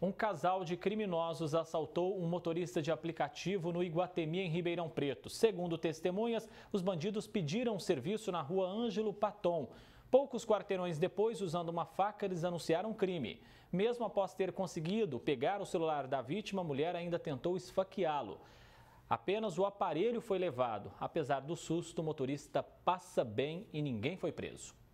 Um casal de criminosos assaltou um motorista de aplicativo no Iguatemi, em Ribeirão Preto. Segundo testemunhas, os bandidos pediram serviço na rua Ângelo Paton. Poucos quarteirões depois, usando uma faca, eles anunciaram o crime. Mesmo após ter conseguido pegar o celular da vítima, a mulher ainda tentou esfaqueá-lo. Apenas o aparelho foi levado. Apesar do susto, o motorista passa bem e ninguém foi preso.